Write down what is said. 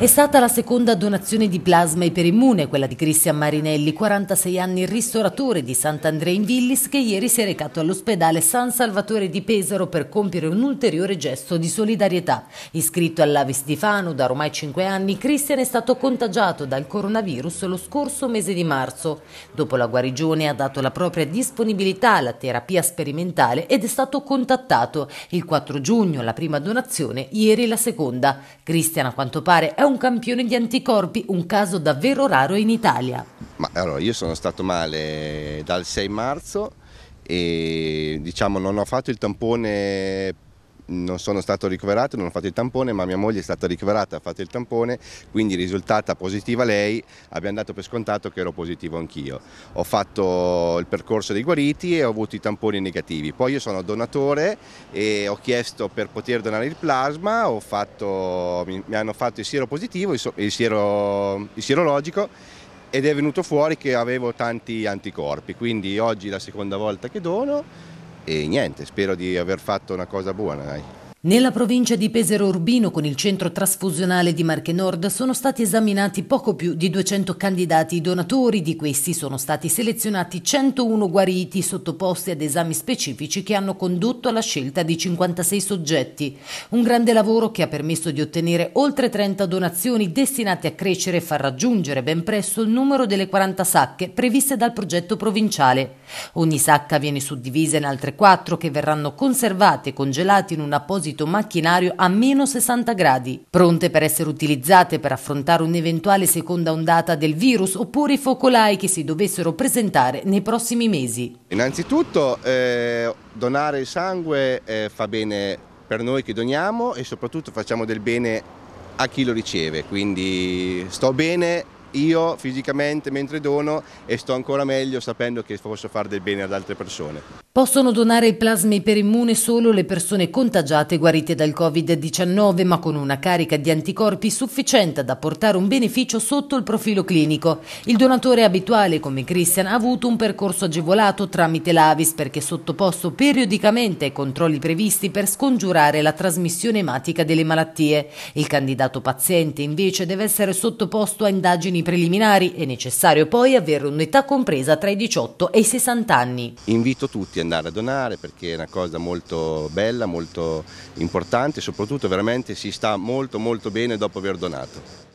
È stata la seconda donazione di plasma iperimmune, quella di Cristian Marinelli, 46 anni ristoratore di Sant'Andrea in Villis, che ieri si è recato all'ospedale San Salvatore di Pesaro per compiere un ulteriore gesto di solidarietà. Iscritto all'Avis di Fano da ormai 5 anni, Cristian è stato contagiato dal coronavirus lo scorso mese di marzo. Dopo la guarigione ha dato la propria disponibilità alla terapia sperimentale ed è stato contattato il 4 giugno la prima donazione, ieri la seconda. Cristian a quanto pare è un un campione di anticorpi, un caso davvero raro in Italia. Ma allora, io sono stato male dal 6 marzo e diciamo non ho fatto il tampone non sono stato ricoverato, non ho fatto il tampone, ma mia moglie è stata ricoverata, ha fatto il tampone, quindi risultata positiva lei, abbiamo dato per scontato che ero positivo anch'io. Ho fatto il percorso dei guariti e ho avuto i tamponi negativi. Poi io sono donatore e ho chiesto per poter donare il plasma, fatto, mi, hanno fatto il siero positivo, il, siero, il sierologico ed è venuto fuori che avevo tanti anticorpi, quindi oggi è la seconda volta che dono e niente, spero di aver fatto una cosa buona. Dai. Nella provincia di Pesero Urbino con il centro trasfusionale di Marche Nord sono stati esaminati poco più di 200 candidati donatori, di questi sono stati selezionati 101 guariti sottoposti ad esami specifici che hanno condotto alla scelta di 56 soggetti. Un grande lavoro che ha permesso di ottenere oltre 30 donazioni destinate a crescere e far raggiungere ben presto il numero delle 40 sacche previste dal progetto provinciale. Ogni sacca viene suddivisa in altre 4 che verranno conservate e congelate in un apposito apposito macchinario a meno 60 gradi, pronte per essere utilizzate per affrontare un'eventuale seconda ondata del virus oppure i focolai che si dovessero presentare nei prossimi mesi. Innanzitutto eh, donare il sangue eh, fa bene per noi che doniamo e soprattutto facciamo del bene a chi lo riceve, quindi sto bene io fisicamente mentre dono e sto ancora meglio sapendo che posso fare del bene ad altre persone. Possono donare i per immune solo le persone contagiate guarite dal Covid-19 ma con una carica di anticorpi sufficiente da portare un beneficio sotto il profilo clinico. Il donatore abituale come Christian ha avuto un percorso agevolato tramite l'Avis perché è sottoposto periodicamente ai controlli previsti per scongiurare la trasmissione ematica delle malattie. Il candidato paziente invece deve essere sottoposto a indagini indagini preliminari è necessario poi avere un'età compresa tra i 18 e i 60 anni. Invito tutti ad andare a donare perché è una cosa molto bella, molto importante, soprattutto veramente si sta molto molto bene dopo aver donato.